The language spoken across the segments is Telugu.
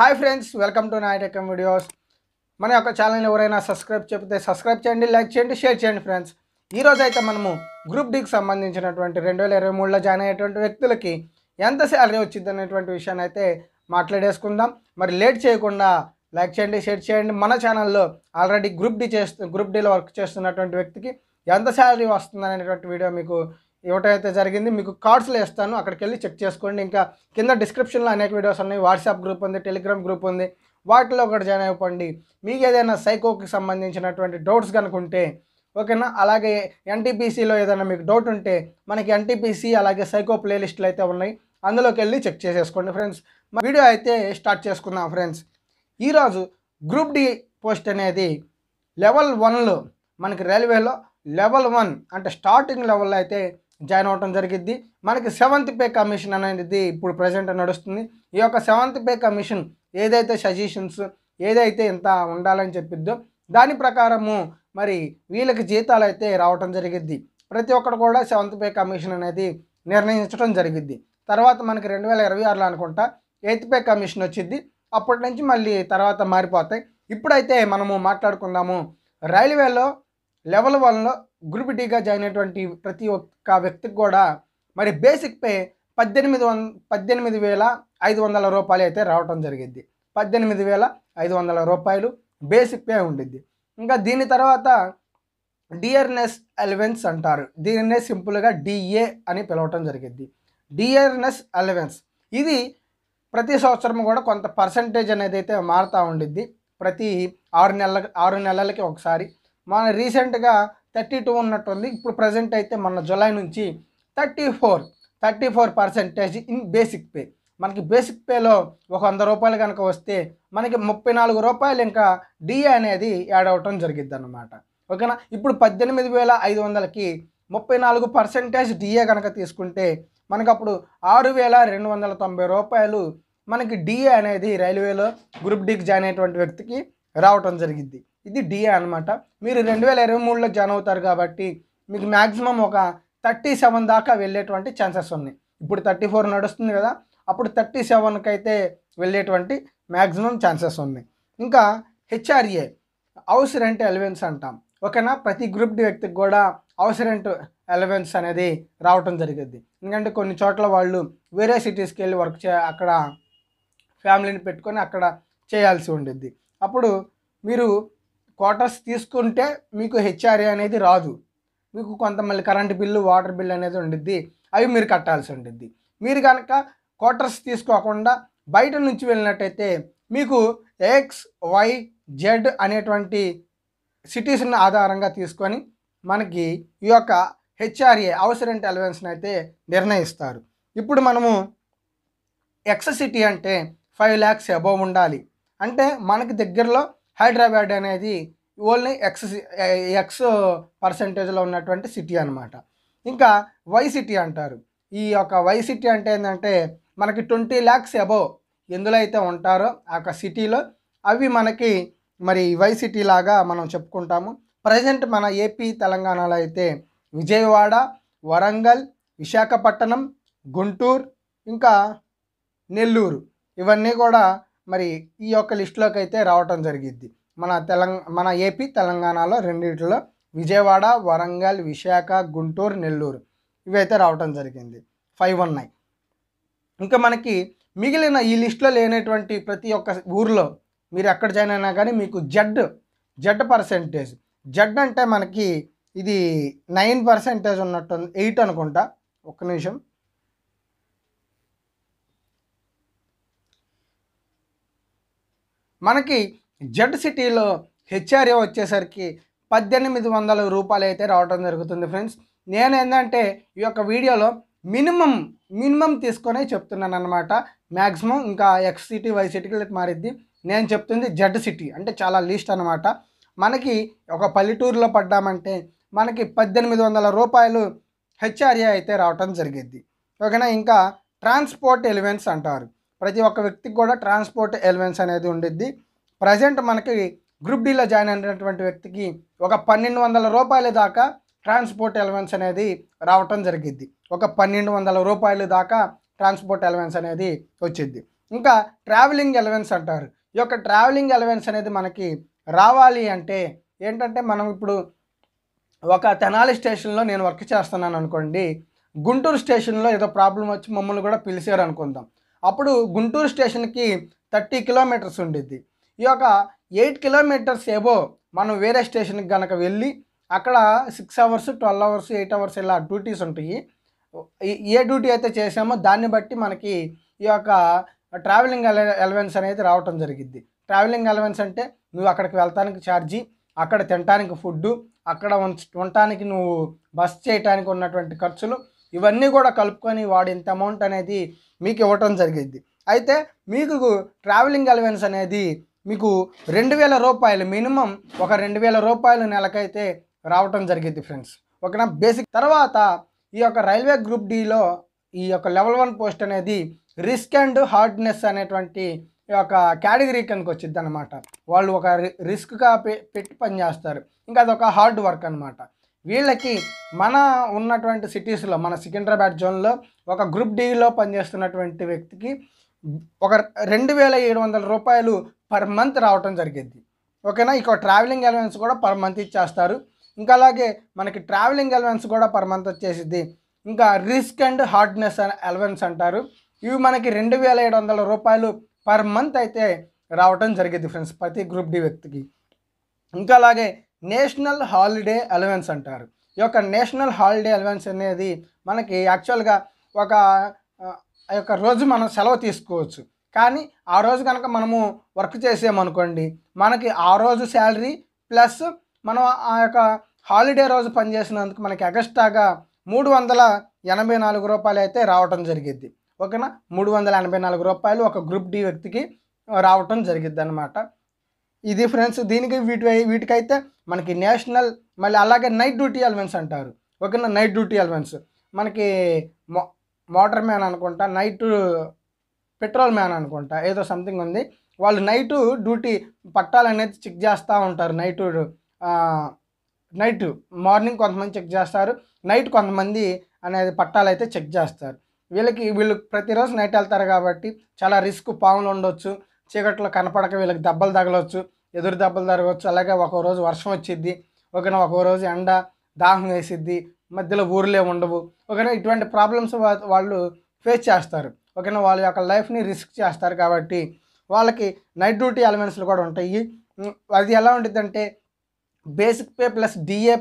హాయ్ ఫ్రెండ్స్ వెల్కమ్ టు నాయట్ ఎకమ్ వీడియోస్ మన యొక్క ఛానల్ ఎవరైనా సబ్స్క్రైబ్ చెప్తే సబ్స్క్రైబ్ చేయండి లైక్ చేయండి షేర్ చేయండి ఫ్రెండ్స్ ఈరోజు అయితే మనము గ్రూప్ డీకి సంబంధించినటువంటి రెండు వేల ఇరవై మూడులో జాయిన్ అయ్యేటువంటి వ్యక్తులకి ఎంత శాలరీ వచ్చింది అనేటువంటి విషయాన్ని అయితే మాట్లాడేసుకుందాం మరి లేట్ చేయకుండా లైక్ చేయండి షేర్ చేయండి మన ఛానల్లో ఆల్రెడీ గ్రూప్ డీ చేస్తు గ్రూప్ డీలో వర్క్ చేస్తున్నటువంటి వ్యక్తికి ఎంత శాలరీ వస్తుంది అనేటువంటి వీడియో మీకు ఇవ్వటం అయితే జరిగింది మీకు కార్డ్స్లో వేస్తాను అక్కడికి వెళ్ళి చెక్ చేసుకోండి ఇంకా కింద డిస్క్రిప్షన్లో అనేక వీడియోస్ ఉన్నాయి వాట్సాప్ గ్రూప్ ఉంది టెలిగ్రామ్ గ్రూప్ ఉంది వాటిలో ఒకటి జాయిన్ అయిపోండి మీకు ఏదైనా సైకోకి సంబంధించినటువంటి డౌట్స్ కనుకుంటే ఓకేనా అలాగే ఎన్టీపీసీలో ఏదైనా మీకు డౌట్ ఉంటే మనకి ఎన్టీపీసీ అలాగే సైకో ప్లేలిస్టులు అయితే ఉన్నాయి అందులోకి వెళ్ళి చెక్ చేసేసుకోండి ఫ్రెండ్స్ వీడియో అయితే స్టార్ట్ చేసుకుందాం ఫ్రెండ్స్ ఈరోజు గ్రూప్ డి పోస్ట్ అనేది లెవెల్ వన్లో మనకి రైల్వేలో లెవెల్ వన్ అంటే స్టార్టింగ్ లెవెల్లో అయితే జాయిన్ అవ్వటం జరిగింది మనకి సెవెంత్ పే కమిషన్ అనేది ఇప్పుడు ప్రజెంట్ నడుస్తుంది ఈ యొక్క సెవెంత్ పే కమిషన్ ఏదైతే సజెషన్స్ ఏదైతే ఇంత ఉండాలని చెప్పిద్దో దాని ప్రకారము మరి వీళ్ళకి జీతాలు అయితే రావటం జరిగింది ప్రతి ఒక్కరు కూడా సెవెంత్ పే కమిషన్ అనేది నిర్ణయించడం జరిగింది తర్వాత మనకి రెండు వేల ఇరవై ఆరులో అనుకుంటా ఎయిత్ పే కమిషన్ వచ్చింది అప్పటి నుంచి మళ్ళీ తర్వాత మారిపోతాయి ఇప్పుడైతే మనము మాట్లాడుకుందాము రైల్వేలో లెవెల్ వన్లో గ్రూప్ డీగా జాయిన్ అయినటువంటి ప్రతి ఒక్క వ్యక్తికి కూడా మరి బేసిక్ పే పద్దెనిమిది వంద పద్దెనిమిది వేల ఐదు వందల రూపాయలు అయితే రావటం జరిగింది పద్దెనిమిది వేల ఐదు వందల రూపాయలు బేసిక్ పే ఉండిద్ది ఇంకా దీని తర్వాత డిఆర్ఎన్ఎస్ అలవెన్స్ అంటారు దీనినే సింపుల్గా డిఏ అని పిలవటం జరిగింది డిఆర్ఎన్ఎస్ అలవెన్స్ ఇది ప్రతి సంవత్సరం కూడా కొంత పర్సంటేజ్ అనేది అయితే మారుతూ ఉండిద్ది ప్రతి ఆరు నెలల ఆరు నెలలకి ఒకసారి మన రీసెంట్గా థర్టీ టూ ఉన్నట్టుంది ఇప్పుడు ప్రజెంట్ అయితే మన జులై నుంచి thirty four thirty four percentage in basic pay మనకి బేసిక్ పేలో ఒక వంద రూపాయలు కనుక వస్తే మనకి ముప్పై నాలుగు రూపాయలు ఇంకా డిఏ అనేది యాడ్ అవ్వటం జరిగిద్ది అనమాట ఓకేనా ఇప్పుడు పద్దెనిమిది వేల ఐదు వందలకి ముప్పై నాలుగు పర్సెంటేజ్ డిఏ కనుక తీసుకుంటే మనకు అప్పుడు ఆరు వేల రెండు వందల తొంభై రూపాయలు మనకి డిఏ అనేది రైల్వేలో గ్రూప్ డీకి జాయిన్ అయినటువంటి వ్యక్తికి రావటం జరిగింది ఇది డిఏ అనమాట మీరు రెండు వేల ఇరవై మూడులో జాయిన్ అవుతారు కాబట్టి మీకు మ్యాక్సిమం ఒక థర్టీ సెవెన్ దాకా వెళ్ళేటువంటి ఛాన్సెస్ ఉన్నాయి ఇప్పుడు థర్టీ ఫోర్ నడుస్తుంది కదా అప్పుడు థర్టీ సెవెన్కి అయితే వెళ్ళేటువంటి మ్యాక్సిమం ఛాన్సెస్ ఉన్నాయి ఇంకా హెచ్ఆర్ఏ హౌస్ రెంట్ ఎలవెన్స్ అంటాం ఓకేనా ప్రతి గ్రూప్ డి వ్యక్తికి కూడా హౌస్ రెంట్ ఎలవెన్స్ అనేది రావటం జరిగింది ఎందుకంటే కొన్ని చోట్ల వాళ్ళు వేరే సిటీస్కి వెళ్ళి వర్క్ చే అక్కడ ఫ్యామిలీని పెట్టుకొని అక్కడ చేయాల్సి ఉండిద్ది అప్పుడు మీరు క్వార్టర్స్ తీసుకుంటే మీకు హెచ్ఆర్ఏ అనేది రాదు మీకు కొంత మళ్ళీ కరెంట్ బిల్లు వాటర్ బిల్లు అనేది ఉండిద్ది అవి మీరు కట్టాల్సి ఉంటుంది మీరు కనుక క్వార్టర్స్ తీసుకోకుండా బయట నుంచి వెళ్ళినట్టయితే మీకు ఎక్స్ వై జెడ్ అనేటువంటి సిటీస్ని ఆధారంగా తీసుకొని మనకి ఈ యొక్క హెచ్ఆర్ఏ అవసరం రెంట్ అలవెన్స్ని అయితే నిర్ణయిస్తారు ఇప్పుడు మనము ఎక్స్ సిటీ అంటే ఫైవ్ ల్యాక్స్ అబోవ్ ఉండాలి అంటే మనకి దగ్గరలో హైదరాబాద్ అనేది ఓన్లీ ఎక్స్ ఎక్స్ పర్సంటేజ్లో ఉన్నటువంటి సిటీ అనమాట ఇంకా వై సిటీ అంటారు ఈ యొక్క వై సిటీ అంటే ఏంటంటే మనకి ట్వంటీ ల్యాక్స్ అబోవ్ ఎందులో అయితే ఉంటారో ఆ యొక్క సిటీలో అవి మనకి మరి వై సిటీ లాగా మనం చెప్పుకుంటాము ప్రజెంట్ మన ఏపీ తెలంగాణలో అయితే విజయవాడ వరంగల్ విశాఖపట్నం గుంటూరు ఇంకా నెల్లూరు ఇవన్నీ కూడా మరి ఈ యొక్క లిస్టులోకి అయితే రావటం జరిగిద్ది మన తెలంగా మన ఏపీ తెలంగాణలో రెండింటిలో విజయవాడ వరంగల్ విశాఖ గుంటూరు నెల్లూరు ఇవైతే రావటం జరిగింది ఫైవ్ ఉన్నాయి ఇంకా మనకి మిగిలిన ఈ లిస్టులో లేనటువంటి ప్రతి ఒక్క ఊర్లో మీరు ఎక్కడ జాయిన్ అయినా కానీ మీకు జడ్ జడ్ పర్సెంటేజ్ జడ్ అంటే మనకి ఇది నైన్ పర్సెంటేజ్ ఉన్నట్టు ఎయిట్ అనుకుంటా ఒక్క నిమిషం మనకి జెడ్ సిటీలో హెచ్ఆర్ఏ వచ్చేసరికి పద్దెనిమిది వందల రూపాయలు అయితే రావడం జరుగుతుంది ఫ్రెండ్స్ నేను ఏంటంటే ఈ యొక్క వీడియోలో మినిమం మినిమం తీసుకొని చెప్తున్నాను అనమాట మ్యాక్సిమం ఇంకా ఎక్స్ సిటీ వై సిటీకి మారిద్ది నేను చెప్తుంది జెడ్ సిటీ అంటే చాలా లీస్ట్ అనమాట మనకి ఒక పల్లెటూరులో పడ్డామంటే మనకి పద్దెనిమిది వందల రూపాయలు హెచ్ఆర్ఏ అయితే రావటం జరిగిద్ది ఓకేనా ఇంకా ట్రాన్స్పోర్ట్ ఎలిమెంట్స్ అంటారు ప్రతి ఒక్క వ్యక్తికి కూడా ట్రాన్స్పోర్ట్ ఎలవెన్స్ అనేది ఉండిద్ది ప్రజెంట్ మనకి గ్రూప్ డీలో జాయిన్ అయినటువంటి వ్యక్తికి ఒక పన్నెండు వందల రూపాయల దాకా ట్రాన్స్పోర్ట్ ఎలవెన్స్ అనేది రావటం జరిగిద్ది ఒక పన్నెండు వందల రూపాయల దాకా ట్రాన్స్పోర్ట్ ఎలవెన్స్ అనేది వచ్చింది ఇంకా ట్రావెలింగ్ ఎలవెన్స్ అంటారు ఈ యొక్క ట్రావెలింగ్ ఎలవెన్స్ అనేది మనకి రావాలి అంటే ఏంటంటే మనం ఇప్పుడు ఒక తెనాలి స్టేషన్లో నేను వర్క్ చేస్తున్నాను అనుకోండి గుంటూరు స్టేషన్లో ఏదో ప్రాబ్లం వచ్చి మమ్మల్ని కూడా పిలిచారు అనుకుందాం అప్పుడు గుంటూరు స్టేషన్కి థర్టీ కిలోమీటర్స్ ఉండిద్ది ఈ యొక్క ఎయిట్ కిలోమీటర్స్ ఏవో మనం వేరే స్టేషన్కి కనుక వెళ్ళి అక్కడ six hours twelve hours eight hours ఇలా డ్యూటీస్ ఉంటాయి ఏ డ్యూటీ అయితే చేసామో దాన్ని బట్టి మనకి ఈ యొక్క ట్రావెలింగ్ అలవెన్స్ అనేది రావటం జరిగింది ట్రావెలింగ్ అలవెన్స్ అంటే నువ్వు అక్కడికి వెళ్తానికి ఛార్జీ అక్కడ తినటానికి ఫుడ్డు అక్కడ ఉండటానికి నువ్వు బస్ చేయటానికి ఉన్నటువంటి ఖర్చులు ఇవన్నీ కూడా కలుపుకొని వాడు ఇంత అమౌంట్ అనేది మీకు ఇవ్వటం జరిగింది అయితే మీకు ట్రావెలింగ్ అలవెన్స్ అనేది మీకు రెండు వేల రూపాయలు మినిమం ఒక రెండు వేల రూపాయలు నెలకైతే రావటం జరిగింది ఫ్రెండ్స్ ఓకేనా బేసిక్ తర్వాత ఈ యొక్క రైల్వే గ్రూప్ డిలో ఈ యొక్క లెవెల్ వన్ పోస్ట్ అనేది రిస్క్ అండ్ హార్డ్నెస్ అనేటువంటి యొక్క కేటగిరీ కనుక వచ్చింది అనమాట వాళ్ళు ఒక రిస్క్గా పెట్టి పనిచేస్తారు ఇంకా అది ఒక హార్డ్ వర్క్ అనమాట వీళ్ళకి మన ఉన్నటువంటి సిటీస్లో మన సికింద్రాబాద్ జోన్లో ఒక గ్రూప్ డీలో పనిచేస్తున్నటువంటి వ్యక్తికి ఒక రెండు వేల ఏడు వందల రూపాయలు పర్ మంత్ రావటం జరిగింది ఓకేనా ఇక ట్రావెలింగ్ అలవెన్స్ కూడా పర్ మంత్ ఇచ్చేస్తారు ఇంకా అలాగే మనకి ట్రావెలింగ్ అలవెన్స్ కూడా పర్ మంత్ వచ్చేసిద్ది ఇంకా రిస్క్ అండ్ హార్డ్నెస్ అలవెన్స్ అంటారు ఇవి మనకి రెండు వేల ఏడు వందల రూపాయలు పర్ మంత్ అయితే రావటం జరిగింది ఫ్రెండ్స్ ప్రతి గ్రూప్ డి వ్యక్తికి ఇంకా అలాగే నేషనల్ హాలిడే అలవెన్స్ అంటారు ఈ యొక్క నేషనల్ హాలిడే అలవెన్స్ అనేది మనకి యాక్చువల్గా ఒక ఆ యొక్క రోజు మనం సెలవు తీసుకోవచ్చు కానీ ఆ రోజు కనుక మనము వర్క్ చేసామనుకోండి మనకి ఆ రోజు శాలరీ ప్లస్ మనం ఆ యొక్క హాలిడే రోజు పనిచేసినందుకు మనకి ఎగస్ట్రాగా మూడు వందల ఎనభై నాలుగు రూపాయలు అయితే రావటం జరిగిద్ది ఓకేనా మూడు వందల ఎనభై నాలుగు రూపాయలు ఒక గ్రూప్ డి వ్యక్తికి రావటం జరిగిద్ది అనమాట ఇది ఫ్రెండ్స్ దీనికి వీటి వీటికైతే మనకి నేషనల్ మళ్ళీ అలాగే నైట్ డ్యూటీ ఎలిమెంట్స్ అంటారు ఓకేనా నైట్ డ్యూటీ ఎలిమెంట్స్ మనకి మో మోటార్ మ్యాన్ అనుకుంటా నైట్ పెట్రోల్ మ్యాన్ అనుకుంటా ఏదో సంథింగ్ ఉంది వాళ్ళు నైట్ డ్యూటీ పట్టాలు అనేది చెక్ చేస్తూ ఉంటారు నైట్ నైట్ మార్నింగ్ కొంతమంది చెక్ చేస్తారు నైట్ కొంతమంది అనేది పట్టాలు అయితే చెక్ చేస్తారు వీళ్ళకి వీళ్ళు ప్రతిరోజు నైట్ వెళ్తారు కాబట్టి చాలా రిస్క్ పాములు ఉండొచ్చు చీకట్లో కనపడక వీళ్ళకి దెబ్బలు తగలవచ్చు ఎదురు దెబ్బలు తగలవచ్చు అలాగే ఒక రోజు వర్షం వచ్చిద్ది ఒకనా ఒక్కో రోజు ఎండ దాహం వేసిద్ది మధ్యలో ఊర్లే ఉండవు ఒకనా ఇటువంటి ప్రాబ్లమ్స్ వాళ్ళు ఫేస్ చేస్తారు ఒకనా వాళ్ళ యొక్క లైఫ్ని రిస్క్ చేస్తారు కాబట్టి వాళ్ళకి నైట్ డ్యూటీ ఎలిమెంట్స్లు కూడా ఉంటాయి అది ఎలా అంటే basic pay plus DA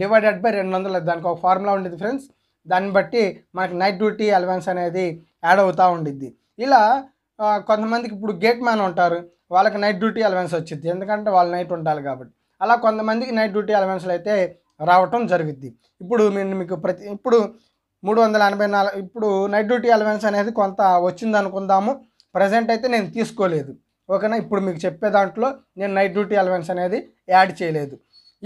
divided by రెండు వందలు దానికి ఒక ఫార్ములా ఉండేది ఫ్రెండ్స్ దాన్ని బట్టి మనకి నైట్ డ్యూటీ అలవెన్స్ అనేది యాడ్ అవుతూ ఉండిద్ది ఇలా కొంతమందికి ఇప్పుడు గేట్ మ్యాన్ ఉంటారు వాళ్ళకి నైట్ డ్యూటీ అలవెన్స్ వచ్చింది ఎందుకంటే వాళ్ళు నైట్ ఉండాలి కాబట్టి అలా కొంతమందికి నైట్ డ్యూటీ అలవెన్స్లు అయితే రావటం జరుగుద్ది ఇప్పుడు నేను మీకు ప్రతి ఇప్పుడు మూడు వందల ఎనభై నాలుగు ఇప్పుడు నైట్ డ్యూటీ అలవెన్స్ అనేది కొంత వచ్చింది అనుకుందాము ప్రజెంట్ అయితే నేను తీసుకోలేదు ఓకేనా ఇప్పుడు మీకు చెప్పే దాంట్లో నేను నైట్ డ్యూటీ అలవెన్స్ అనేది యాడ్ చేయలేదు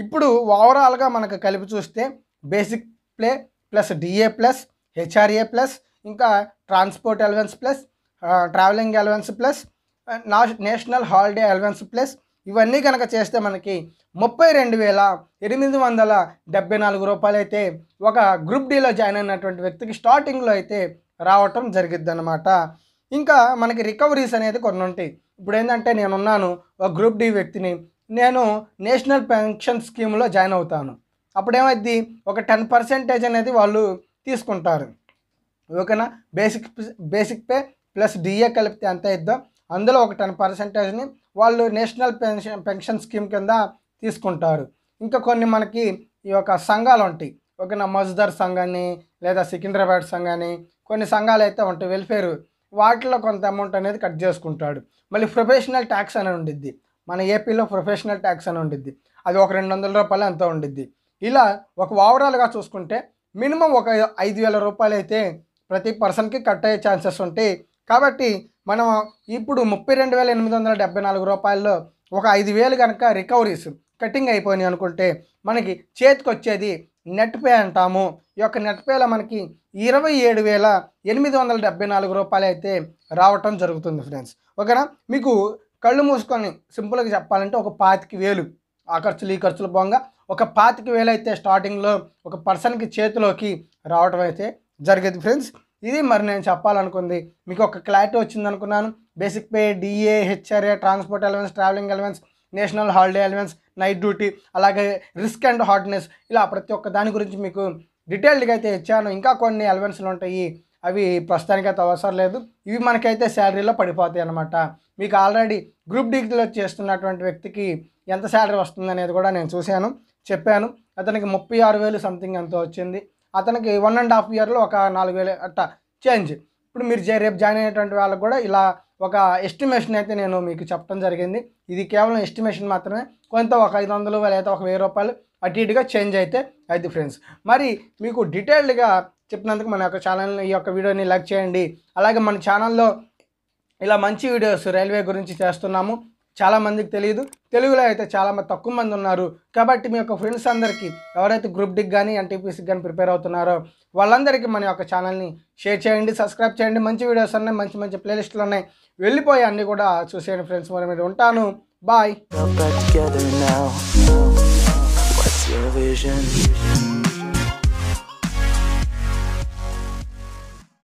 ఇప్పుడు ఓవరాల్గా మనకు కలిపి చూస్తే basic pay plus DA plus HRA plus ఇంకా transport allowance plus travelling allowance plus national holiday allowance plus ఇవన్నీ కనుక చేస్తే మనకి ముప్పై రెండు వేల ఎనిమిది వందల డెబ్బై నాలుగు రూపాయలు అయితే ఒక గ్రూప్ డీలో జాయిన్ అయినటువంటి వ్యక్తికి స్టార్టింగ్లో అయితే రావటం జరిగిద్ది అనమాట ఇంకా మనకి రికవరీస్ అనేది కొన్ని ఉంటాయి ఇప్పుడు ఏంటంటే నేనున్నాను ఒక గ్రూప్ డి వ్యక్తిని నేను నేషనల్ పెన్షన్ స్కీమ్లో జాయిన్ అవుతాను అప్పుడేమైద్ది ఒక టెన్ పర్సెంటేజ్ అనేది వాళ్ళు తీసుకుంటారు ఓకేనా basic basic pay plus DA కలిపితే ఎంత ఇద్దో అందులో ఒక టెన్ పర్సెంటేజ్ని వాళ్ళు నేషనల్ పెన్షన్ పెన్షన్ స్కీమ్ కింద తీసుకుంటారు ఇంకా కొన్ని మనకి ఈ యొక్క సంఘాలు ఉంటాయి ఒక మజ్దార్ సంఘ్ అని లేదా సికింద్రాబాద్ సంఘాన్ని కొన్ని సంఘాలు అయితే ఉంటాయి వెల్ఫేర్ వాటిలో కొంత అమౌంట్ అనేది కట్ చేసుకుంటాడు మళ్ళీ ప్రొఫెషనల్ ట్యాక్స్ అని ఉండిద్ది మన ఏపీలో ప్రొఫెషనల్ ట్యాక్స్ అని ఉండిద్ది అది ఒక రెండు వందల రూపాయలు ఎంత ఉండిద్ది ఇలా ఒక ఓవరాల్గా చూసుకుంటే మినిమం ఒక ఐదు వేల రూపాయలు అయితే ప్రతి పర్సన్కి కట్ అయ్యే ఛాన్సెస్ ఉంటాయి కాబట్టి మనం ఇప్పుడు ముప్పై రెండు వేల ఎనిమిది వందల డెబ్బై నాలుగు రూపాయల్లో ఒక ఐదు వేలు కనుక రికవరీస్ కటింగ్ అయిపోయినాయి అనుకుంటే మనకి చేతికి వచ్చేది నెట్ పే అంటాము ఈ యొక్క నెట్ పేలో మనకి ఇరవై ఏడు వేల ఎనిమిది వందల డెబ్బై నాలుగు రూపాయలు అయితే రావటం జరుగుతుంది ఫ్రెండ్స్ ఓకేనా మీకు కళ్ళు మూసుకొని సింపుల్గా చెప్పాలంటే ఒక పాతిక వేలు ఆ ఖర్చులు ఈ ఖర్చులు పోగా ఒక పాతిక వేలు అయితే స్టార్టింగ్లో ఒక పర్సన్కి చేతిలోకి రావటం అయితే జరిగేది ఫ్రెండ్స్ ఇది మరి నేను చెప్పాలనుకుంది మీకు ఒక క్లారిటీ వచ్చింది అనుకున్నాను basic pay DA HRA transport allowance travelling allowance national holiday allowance night duty అలాగే రిస్క్ అండ్ హార్డ్నెస్ ఇలా ప్రతి ఒక్క దాని గురించి మీకు డీటెయిల్డ్గా అయితే ఇచ్చాను ఇంకా కొన్ని అలవెన్స్లు ఉంటాయి అవి ప్రస్తుతానికైతే అవసరం లేదు ఇవి మనకైతే శాలరీలో పడిపోతాయి అనమాట మీకు ఆల్రెడీ గ్రూప్ డిగ్రీలో చేస్తున్నటువంటి వ్యక్తికి ఎంత శాలరీ వస్తుంది అనేది కూడా నేను చూశాను చెప్పాను అతనికి ముప్పై ఆరు వేలు సంథింగ్ ఎంతో వచ్చింది అతనికి వన్ అండ్ హాఫ్ ఇయర్లో ఒక నాలుగు వేలు అట్ట చేంజ్ ఇప్పుడు మీరు రేపు జాయిన్ అయ్యేటువంటి వాళ్ళకు కూడా ఇలా ఒక ఎస్టిమేషన్ అయితే నేను మీకు చెప్పడం జరిగింది ఇది కేవలం ఎస్టిమేషన్ మాత్రమే కొంత ఒక ఐదు వందలు లేదా ఒక వెయ్యి రూపాయలు అటు ఇటుగా చేంజ్ అయితే అయితే ఫ్రెండ్స్ మరి మీకు డీటెయిల్డ్గా చెప్పినందుకు మన యొక్క ఛానల్ ఈ యొక్క వీడియోని లైక్ చేయండి అలాగే మన ఛానల్లో ఇలా మంచి వీడియోస్ రైల్వే గురించి చేస్తున్నాము చాలామందికి తెలియదు తెలుగులో అయితే చాలా తక్కువ మంది ఉన్నారు కాబట్టి మీ యొక్క ఫ్రెండ్స్ అందరికీ ఎవరైతే గ్రూప్ డిక్ కానీ ఎన్టీపీసీకి కానీ ప్రిపేర్ అవుతున్నారో వాళ్ళందరికీ మన యొక్క ఛానల్ని షేర్ చేయండి సబ్స్క్రైబ్ చేయండి మంచి వీడియోస్ ఉన్నాయి మంచి మంచి ప్లేలిస్టులు ఉన్నాయి వెళ్ళిపోయి అన్ని కూడా చూసేయండి ఫ్రెండ్స్ మరి మీరు ఉంటాను బాయ్